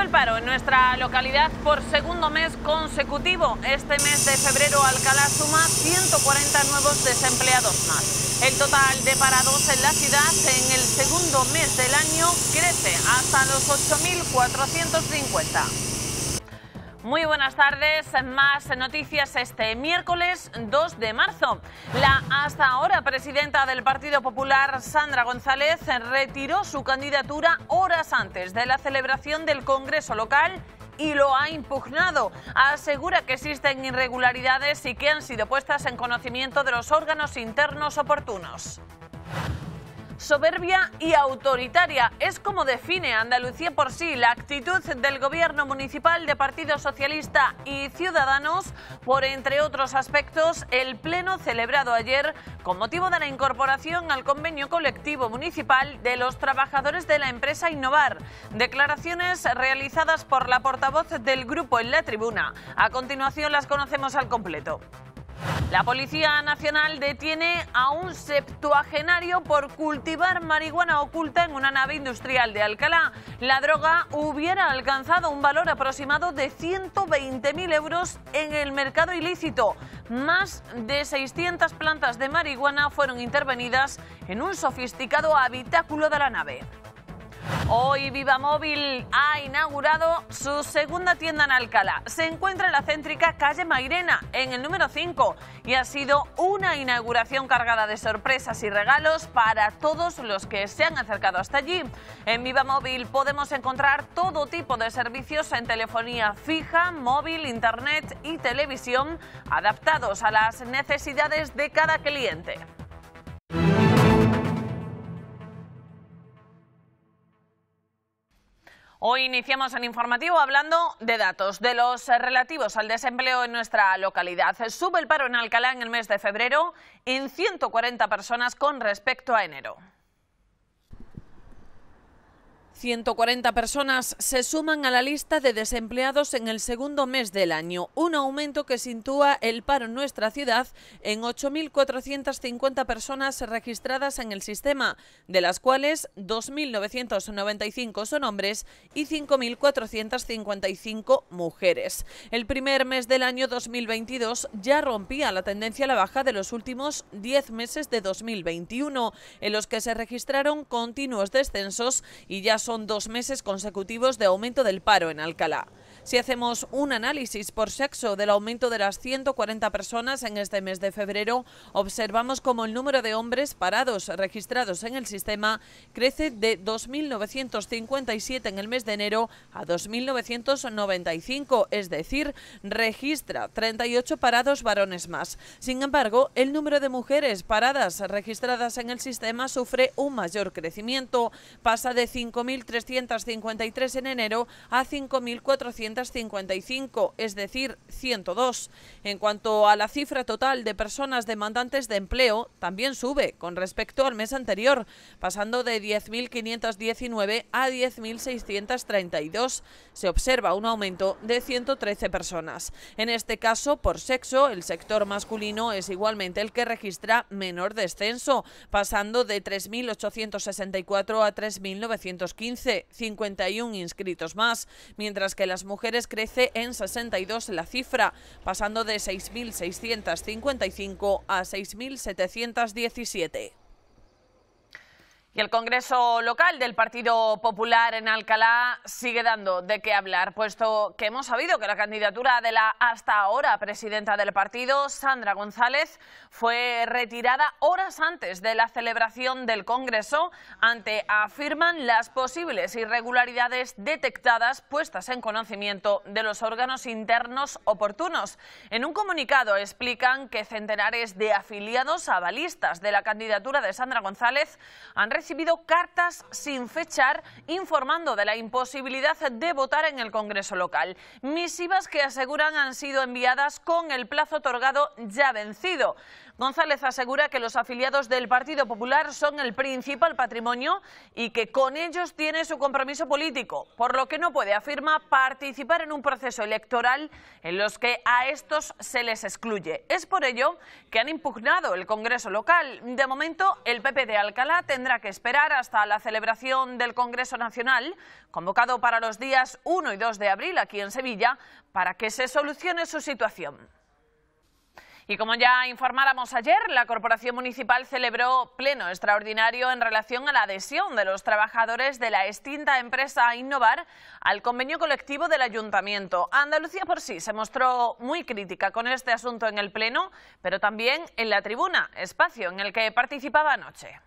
el paro en nuestra localidad por segundo mes consecutivo. Este mes de febrero Alcalá suma 140 nuevos desempleados más. El total de parados en la ciudad en el segundo mes del año crece hasta los 8.450. Muy buenas tardes. Más noticias este miércoles 2 de marzo. La hasta ahora presidenta del Partido Popular, Sandra González, retiró su candidatura horas antes de la celebración del Congreso local y lo ha impugnado. Asegura que existen irregularidades y que han sido puestas en conocimiento de los órganos internos oportunos soberbia y autoritaria. Es como define Andalucía por sí la actitud del gobierno municipal de Partido Socialista y Ciudadanos por, entre otros aspectos, el pleno celebrado ayer con motivo de la incorporación al convenio colectivo municipal de los trabajadores de la empresa Innovar. Declaraciones realizadas por la portavoz del grupo en la tribuna. A continuación las conocemos al completo. La Policía Nacional detiene a un septuagenario por cultivar marihuana oculta en una nave industrial de Alcalá. La droga hubiera alcanzado un valor aproximado de 120.000 euros en el mercado ilícito. Más de 600 plantas de marihuana fueron intervenidas en un sofisticado habitáculo de la nave. Hoy Viva Móvil ha inaugurado su segunda tienda en Alcalá. Se encuentra en la céntrica calle Mairena, en el número 5, y ha sido una inauguración cargada de sorpresas y regalos para todos los que se han acercado hasta allí. En Viva Móvil podemos encontrar todo tipo de servicios en telefonía fija, móvil, internet y televisión, adaptados a las necesidades de cada cliente. Hoy iniciamos el informativo hablando de datos, de los eh, relativos al desempleo en nuestra localidad. Sube el paro en Alcalá en el mes de febrero en 140 personas con respecto a enero. 140 personas se suman a la lista de desempleados en el segundo mes del año, un aumento que sintúa el paro en nuestra ciudad en 8.450 personas registradas en el sistema, de las cuales 2.995 son hombres y 5.455 mujeres. El primer mes del año 2022 ya rompía la tendencia a la baja de los últimos 10 meses de 2021, en los que se registraron continuos descensos y ya son son dos meses consecutivos de aumento del paro en Alcalá. Si hacemos un análisis por sexo del aumento de las 140 personas en este mes de febrero, observamos como el número de hombres parados registrados en el sistema crece de 2.957 en el mes de enero a 2.995, es decir, registra 38 parados varones más. Sin embargo, el número de mujeres paradas registradas en el sistema sufre un mayor crecimiento, pasa de 5.353 en enero a 5.400 555, es decir, 102. En cuanto a la cifra total de personas demandantes de empleo, también sube con respecto al mes anterior, pasando de 10.519 a 10.632. Se observa un aumento de 113 personas. En este caso, por sexo, el sector masculino es igualmente el que registra menor descenso, pasando de 3.864 a 3.915, 51 inscritos más, mientras que las mujeres crece en 62 la cifra, pasando de 6.655 a 6.717. Y el Congreso local del Partido Popular en Alcalá sigue dando de qué hablar, puesto que hemos sabido que la candidatura de la hasta ahora presidenta del partido, Sandra González, fue retirada horas antes de la celebración del Congreso ante, afirman, las posibles irregularidades detectadas puestas en conocimiento de los órganos internos oportunos. En un comunicado explican que centenares de afiliados balistas de la candidatura de Sandra González han recibido recibido cartas sin fechar informando de la imposibilidad de votar en el Congreso local. Misivas que aseguran han sido enviadas con el plazo otorgado ya vencido. González asegura que los afiliados del Partido Popular son el principal patrimonio y que con ellos tiene su compromiso político, por lo que no puede, afirma, participar en un proceso electoral en los que a estos se les excluye. Es por ello que han impugnado el Congreso local. De momento, el PP de Alcalá tendrá que esperar hasta la celebración del Congreso Nacional, convocado para los días 1 y 2 de abril aquí en Sevilla, para que se solucione su situación. Y como ya informáramos ayer, la Corporación Municipal celebró pleno extraordinario en relación a la adhesión de los trabajadores de la extinta empresa Innovar al convenio colectivo del Ayuntamiento. Andalucía por sí se mostró muy crítica con este asunto en el pleno, pero también en la tribuna, espacio en el que participaba anoche.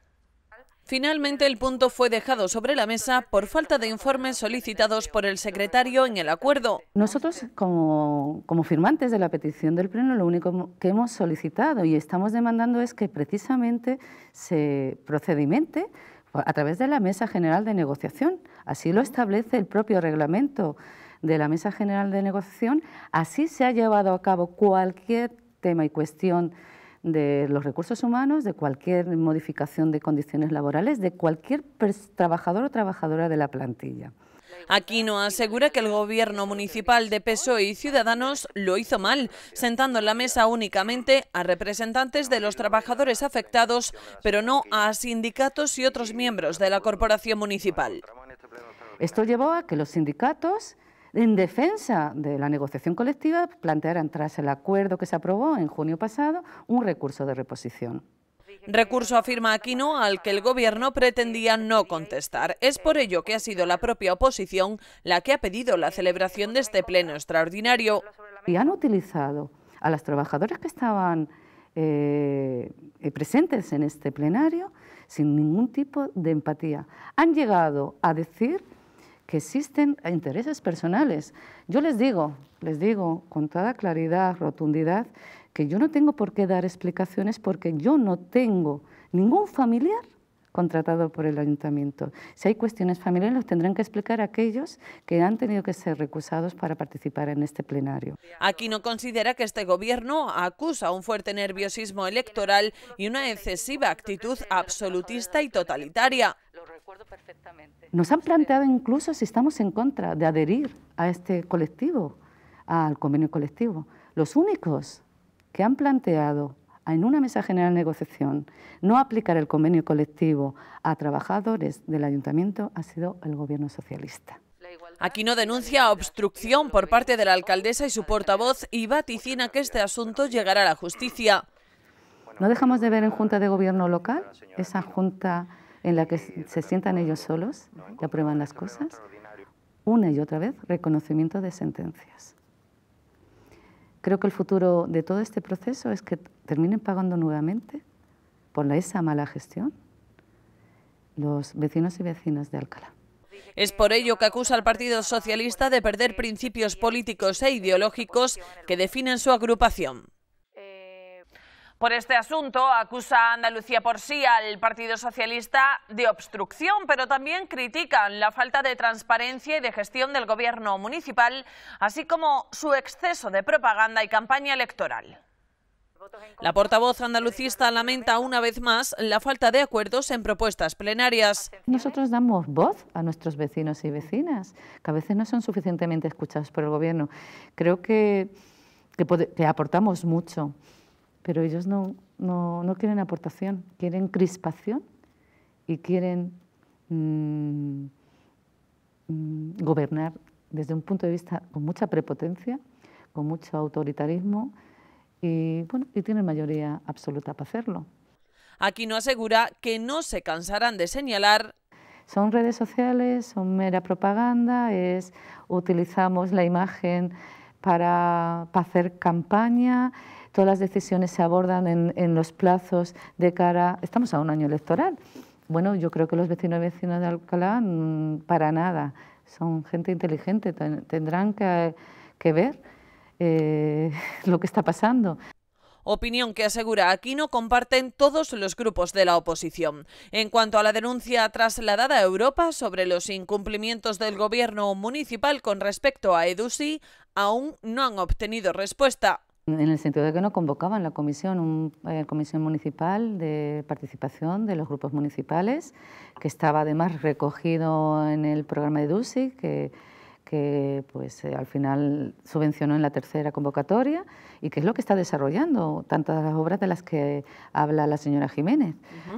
Finalmente, el punto fue dejado sobre la mesa por falta de informes solicitados por el secretario en el acuerdo. Nosotros, como, firmantes de la petición del Pleno, lo único que hemos solicitado y estamos demandando es que precisamente se procedimente a través de la Mesa General de Negociación. Así lo establece el propio reglamento de la Mesa General de Negociación. Así se ha llevado a cabo cualquier tema y cuestión de los recursos humanos, de cualquier modificación de condiciones laborales, de cualquier trabajador o trabajadora de la plantilla. Aquí Aquino asegura que el gobierno municipal de PSOE y Ciudadanos lo hizo mal, sentando en la mesa únicamente a representantes de los trabajadores afectados, pero no a sindicatos y otros miembros de la corporación municipal. Esto llevó a que los sindicatos en defensa de la negociación colectiva, plantearan tras el acuerdo que se aprobó en junio pasado un recurso de reposición. Recurso afirma Aquino al que el gobierno pretendía no contestar. Es por ello que ha sido la propia oposición la que ha pedido la celebración de este pleno extraordinario. Y han utilizado a las trabajadoras que estaban eh, eh, presentes en este plenario sin ningún tipo de empatía. Han llegado a decir que existen intereses personales. Yo les digo, les digo con toda claridad, rotundidad, que yo no tengo por qué dar explicaciones porque yo no tengo ningún familiar contratado por el ayuntamiento. Si hay cuestiones familiares, los tendrán que explicar aquellos que han tenido que ser recusados para participar en este plenario. Aquí no considera que este gobierno acusa un fuerte nerviosismo electoral y una excesiva actitud absolutista y totalitaria perfectamente. Nos han planteado incluso si estamos en contra de adherir a este colectivo, al convenio colectivo. Los únicos que han planteado en una mesa general de negociación no aplicar el convenio colectivo a trabajadores del ayuntamiento ha sido el gobierno socialista. Aquí no denuncia obstrucción por parte de la alcaldesa y su portavoz y vaticina que este asunto llegará a la justicia. No dejamos de ver en Junta de Gobierno local esa Junta en la que se sientan ellos solos y aprueban las cosas, una y otra vez reconocimiento de sentencias. Creo que el futuro de todo este proceso es que terminen pagando nuevamente por esa mala gestión los vecinos y vecinas de Alcalá. Es por ello que acusa al Partido Socialista de perder principios políticos e ideológicos que definen su agrupación. Por este asunto acusa Andalucía por sí al Partido Socialista de obstrucción, pero también critican la falta de transparencia y de gestión del gobierno municipal, así como su exceso de propaganda y campaña electoral. La portavoz andalucista lamenta una vez más la falta de acuerdos en propuestas plenarias. Nosotros damos voz a nuestros vecinos y vecinas, que a veces no son suficientemente escuchados por el Gobierno. Creo que aportamos mucho pero ellos no, quieren aportación, quieren crispación y quieren mm, mm, gobernar desde un punto de vista con mucha prepotencia, con mucho autoritarismo y, bueno, y tienen mayoría absoluta para hacerlo. Aquí no asegura que no se cansarán de señalar son redes sociales, son mera propaganda, es utilizamos la imagen para, para hacer campaña, todas las decisiones se abordan en, en los plazos de cara, estamos a un año electoral. Bueno, yo creo que los vecinos y vecinas de Alcalá, mm, para nada, son gente inteligente, tendrán que, ver eh, lo que está pasando opinión que asegura Aquino comparten todos los grupos de la oposición. En cuanto a la denuncia trasladada a Europa sobre los incumplimientos del gobierno municipal con respecto a EDUSI, aún no han obtenido respuesta, en el sentido de que no convocaban la comisión, eh, comisión municipal de participación de los grupos municipales, que estaba además recogido en el programa de DUSI, que, pues, eh, al final subvencionó en la tercera convocatoria y que es lo que está desarrollando tantas las obras de las que habla la señora Jiménez.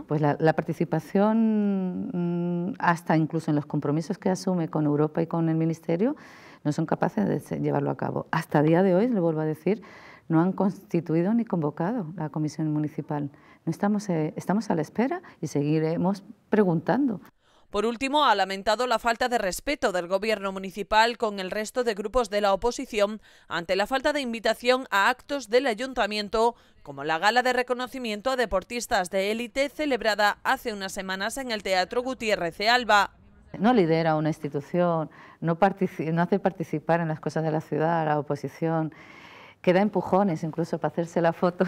Pues la, participación, mm, hasta incluso en los compromisos que asume con Europa y con el Ministerio, no son capaces de llevarlo a cabo. Hasta día de hoy, le vuelvo a decir, no han constituido ni convocado la comisión municipal. No estamos, eh, estamos a la espera y seguiremos preguntando. Por último, ha lamentado la falta de respeto del Gobierno municipal con el resto de grupos de la oposición ante la falta de invitación a actos del ayuntamiento, como la gala de reconocimiento a deportistas de élite celebrada hace unas semanas en el Teatro Gutiérrez de Alba. No lidera una institución, no, no hace participar en las cosas de la ciudad la oposición. Queda empujones incluso para hacerse la foto.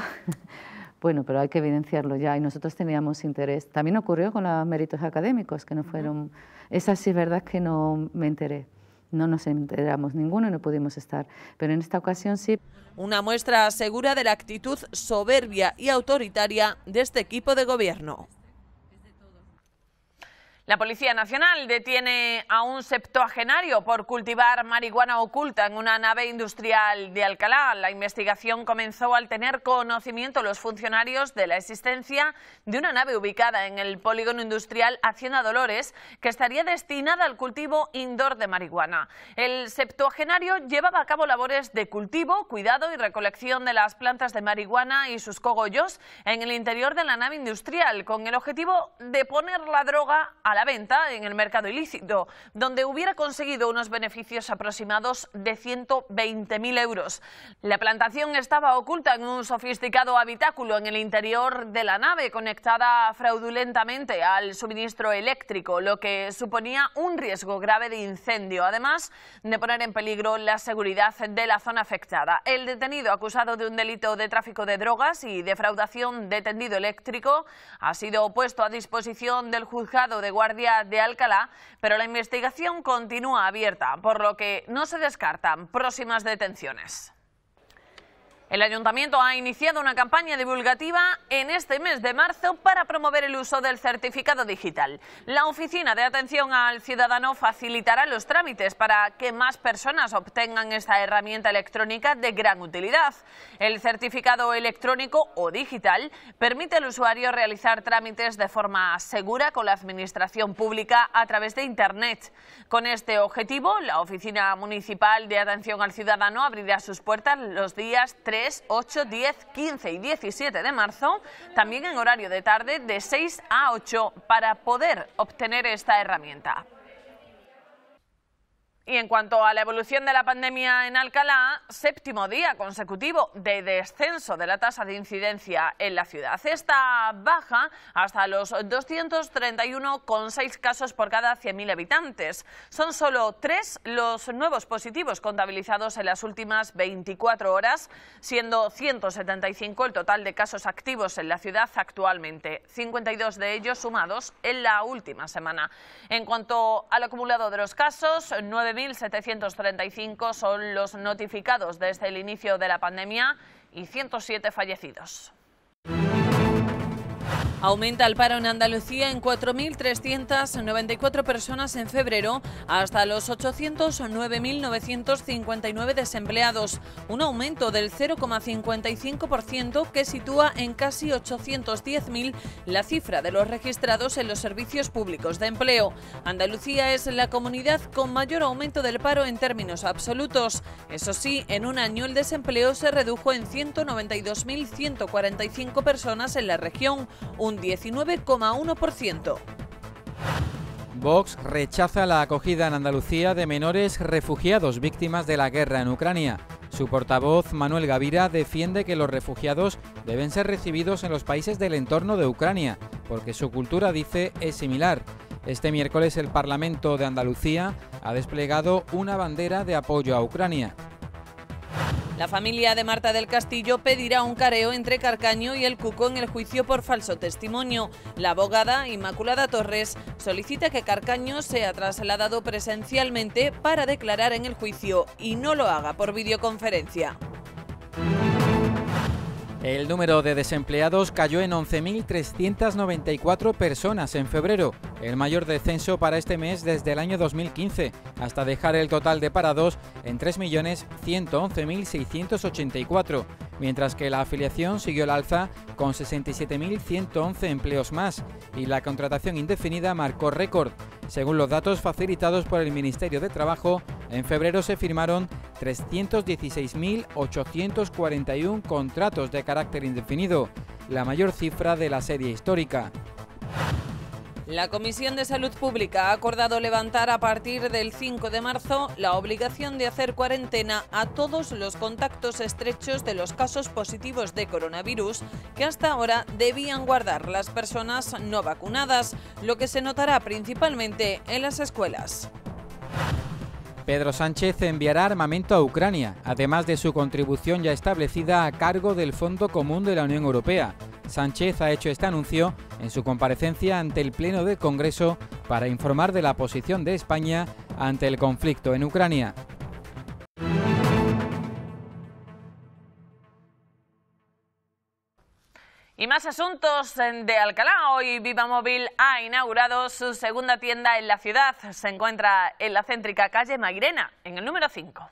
bueno, pero hay que evidenciarlo ya y nosotros teníamos interés. También ocurrió con los méritos académicos, que no fueron... esas sí verdad que no me enteré. No nos enteramos ninguno y no pudimos estar. Pero en esta ocasión sí. Una muestra segura de la actitud soberbia y autoritaria de este equipo de gobierno. La Policía Nacional detiene a un septuagenario por cultivar marihuana oculta en una nave industrial de Alcalá. La investigación comenzó al tener conocimiento los funcionarios de la existencia de una nave ubicada en el polígono industrial Hacienda Dolores que estaría destinada al cultivo indoor de marihuana. El septuagenario llevaba a cabo labores de cultivo, cuidado y recolección de las plantas de marihuana y sus cogollos en el interior de la nave industrial con el objetivo de poner la droga a la venta en el mercado ilícito, donde hubiera conseguido unos beneficios aproximados de 120.000 euros. La plantación estaba oculta en un sofisticado habitáculo en el interior de la nave, conectada fraudulentamente al suministro eléctrico, lo que suponía un riesgo grave de incendio, además de poner en peligro la seguridad de la zona afectada. El detenido, acusado de un delito de tráfico de drogas y defraudación de tendido eléctrico, ha sido puesto a disposición del juzgado de Guardia Guardia de Alcalá, pero la investigación continúa abierta, por lo que no se descartan próximas detenciones. El ayuntamiento ha iniciado una campaña divulgativa en este mes de marzo para promover el uso del certificado digital. La Oficina de Atención al Ciudadano facilitará los trámites para que más personas obtengan esta herramienta electrónica de gran utilidad. El certificado electrónico o digital permite al usuario realizar trámites de forma segura con la Administración Pública a través de Internet. Con este objetivo, la Oficina Municipal de Atención al Ciudadano abrirá sus puertas los días 3 8, 10, 15 y 17 de marzo, también en horario de tarde de 6 a 8 para poder obtener esta herramienta. Y en cuanto a la evolución de la pandemia en Alcalá, séptimo día consecutivo de descenso de la tasa de incidencia en la ciudad. Esta baja hasta los 231,6 casos por cada 100.000 habitantes. Son solo tres los nuevos positivos contabilizados en las últimas 24 horas, siendo 175 el total de casos activos en la ciudad actualmente, 52 de ellos sumados en la última semana. En cuanto al acumulado de los casos, 9 2.735 son los notificados desde el inicio de la pandemia y 107 fallecidos. Aumenta el paro en Andalucía en 4.394 personas en febrero hasta los 809.959 desempleados, un aumento del 0,55% que sitúa en casi 810.000 la cifra de los registrados en los servicios públicos de empleo. Andalucía es la comunidad con mayor aumento del paro en términos absolutos. Eso sí, en un año el desempleo se redujo en 192.145 personas en la región, un 19,1%. Vox rechaza la acogida en Andalucía de menores refugiados víctimas de la guerra en Ucrania. Su portavoz, Manuel Gavira, defiende que los refugiados deben ser recibidos en los países del entorno de Ucrania, porque su cultura, dice, es similar. Este miércoles el Parlamento de Andalucía ha desplegado una bandera de apoyo a Ucrania. La familia de Marta del Castillo pedirá un careo entre Carcaño y el Cuco en el juicio por falso testimonio. La abogada Inmaculada Torres solicita que Carcaño sea trasladado presencialmente para declarar en el juicio y no lo haga por videoconferencia. El número de desempleados cayó en 11.394 personas en febrero, el mayor descenso para este mes desde el año 2015, hasta dejar el total de parados en 3.111.684 mientras que la afiliación siguió el alza con 67.111 empleos más y la contratación indefinida marcó récord. Según los datos facilitados por el Ministerio de Trabajo, en febrero se firmaron 316.841 contratos de carácter indefinido, la mayor cifra de la serie histórica. La Comisión de Salud Pública ha acordado levantar a partir del 5 de marzo la obligación de hacer cuarentena a todos los contactos estrechos de los casos positivos de coronavirus que hasta ahora debían guardar las personas no vacunadas, lo que se notará principalmente en las escuelas. Pedro Sánchez enviará armamento a Ucrania, además de su contribución ya establecida a cargo del Fondo Común de la Unión Europea. Sánchez ha hecho este anuncio en su comparecencia ante el Pleno del Congreso para informar de la posición de España ante el conflicto en Ucrania. Y más asuntos de Alcalá. Hoy Viva Móvil ha inaugurado su segunda tienda en la ciudad. Se encuentra en la céntrica calle Mairena, en el número 5.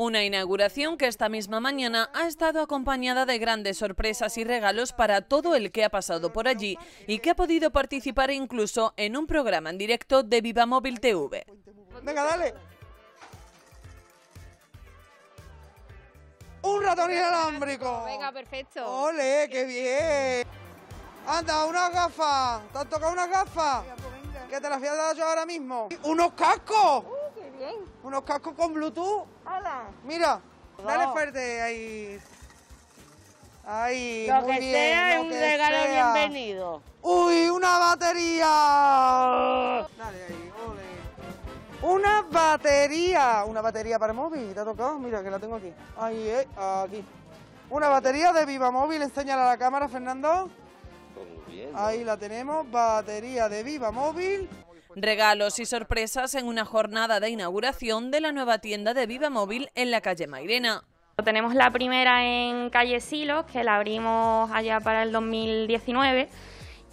Una inauguración que esta misma mañana ha estado acompañada de grandes sorpresas y regalos para todo el que ha pasado por allí y que ha podido participar incluso en un programa en directo de Viva Móvil TV. Venga, dale. Un ratón inalámbrico. Venga, perfecto. Ole, qué bien. Anda, una gafa! ¿Te han tocado unas gafas? Pues que te las voy a dar yo ahora mismo. ¡Unos cascos! Unos cascos con Bluetooth. Hola. Mira, dale fuerte ahí. Ay, lo que sea es un regalo bienvenido. Uy, una batería. Dale ahí, ole. Una batería, una batería para móvil, te ha tocado, mira que la tengo aquí. Ahí, eh, aquí. Una batería de Viva Móvil, enséñala a la cámara, Fernando. Pues bien, Ahí la tenemos, batería de Viva Móvil. Regalos y sorpresas en una jornada de inauguración de la nueva tienda de Viva Móvil en la calle Mairena. Tenemos la primera en calle Silos, que la abrimos allá para el 2019.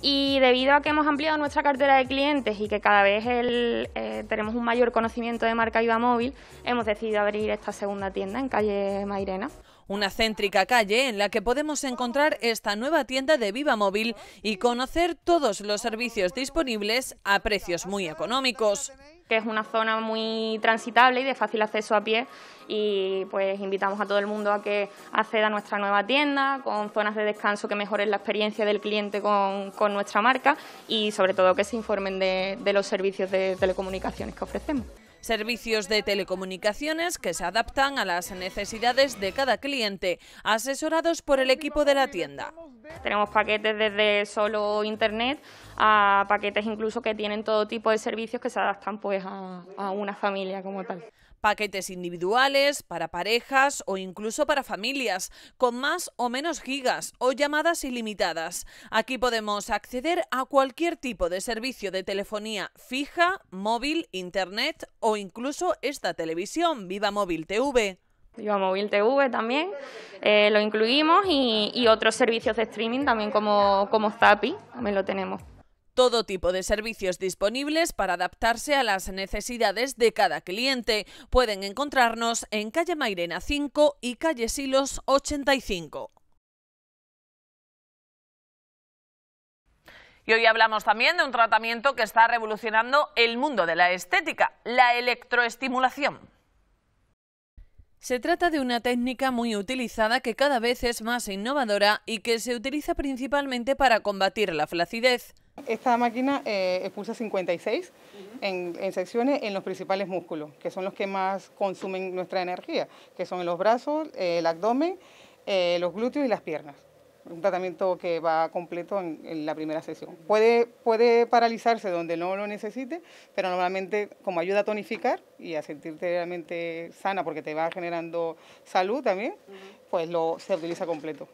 Y debido a que hemos ampliado nuestra cartera de clientes y que cada vez eh, tenemos un mayor conocimiento de marca Viva Móvil, hemos decidido abrir esta segunda tienda en calle Mairena una céntrica calle en la que podemos encontrar esta nueva tienda de Viva Móvil y conocer todos los servicios disponibles a precios muy económicos que es una zona muy transitable y de fácil acceso a pie y pues invitamos a todo el mundo a que acceda a nuestra nueva tienda con zonas de descanso que mejoren la experiencia del cliente con, nuestra marca y sobre todo que se informen de los servicios de telecomunicaciones que ofrecemos. Servicios de telecomunicaciones que se adaptan a las necesidades de cada cliente, asesorados por el equipo de la tienda. Tenemos paquetes desde solo internet a paquetes incluso que tienen todo tipo de servicios que se adaptan pues a, a una familia como tal paquetes individuales, para parejas o incluso para familias, con más o menos gigas o llamadas ilimitadas. Aquí podemos acceder a cualquier tipo de servicio de telefonía fija, móvil, internet o incluso esta televisión, Viva Móvil TV. Viva Móvil TV también, eh, lo incluimos y, otros servicios de streaming también como, como Zapi, también lo tenemos todo tipo de servicios disponibles para adaptarse a las necesidades de cada cliente. Pueden encontrarnos en calle Mairena 5 y calle Silos 85. Y hoy hablamos también de un tratamiento que está revolucionando el mundo de la estética, la electroestimulación. Se trata de una técnica muy utilizada que cada vez es más innovadora y que se utiliza principalmente para combatir la flacidez. Esta máquina eh, expulsa 56 en, secciones en los principales músculos, que son los que más consumen nuestra energía, que son los brazos, eh, el abdomen, eh, los glúteos y las piernas. Un tratamiento que va completo en, la primera sesión. Puede, paralizarse donde no lo necesite, pero normalmente como ayuda a tonificar y a sentirte realmente sana porque te va generando salud también, pues lo, se utiliza completo.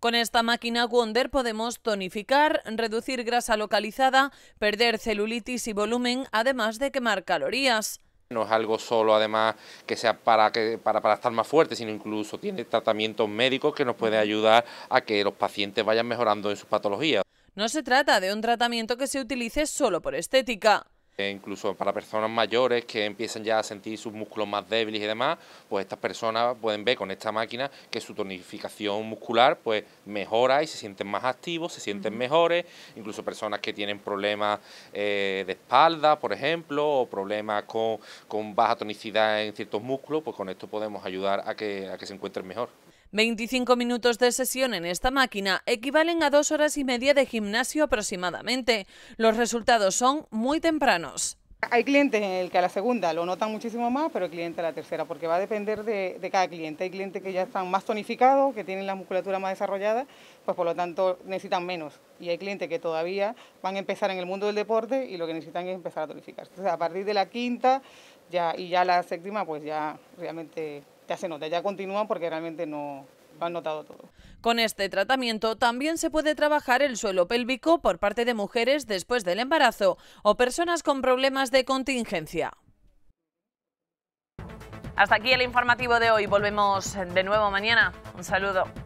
Con esta máquina Wonder podemos tonificar, reducir grasa localizada, perder celulitis y volumen, además de quemar calorías. No es algo solo, además, que sea para, que, para, para, estar más fuerte, sino incluso tiene tratamientos médicos que nos pueden ayudar a que los pacientes vayan mejorando en sus patologías. No se trata de un tratamiento que se utilice solo por estética incluso para personas mayores que empiezan ya a sentir sus músculos más débiles y demás, pues estas personas pueden ver con esta máquina que su tonificación muscular pues mejora y se sienten más activos, se sienten mejores, incluso personas que tienen problemas eh, de espalda, por ejemplo, o problemas con, baja tonicidad en ciertos músculos, pues con esto podemos ayudar a que, a que se encuentren mejor. 25 minutos de sesión en esta máquina equivalen a dos horas y media de gimnasio aproximadamente. Los resultados son muy tempranos. Hay clientes en el que a la segunda lo notan muchísimo más, pero el cliente a la tercera, porque va a depender de, cada cliente. Hay clientes que ya están más tonificados, que tienen la musculatura más desarrollada, pues por lo tanto necesitan menos. Y hay clientes que todavía van a empezar en el mundo del deporte y lo que necesitan es empezar a tonificar. Entonces a partir de la quinta ya, y ya la séptima, pues ya realmente te se nota. Ya continúa porque realmente no han notado todo. Con este tratamiento también se puede trabajar el suelo pélvico por parte de mujeres después del embarazo o personas con problemas de contingencia. Hasta aquí el informativo de hoy. Volvemos de nuevo mañana. Un saludo.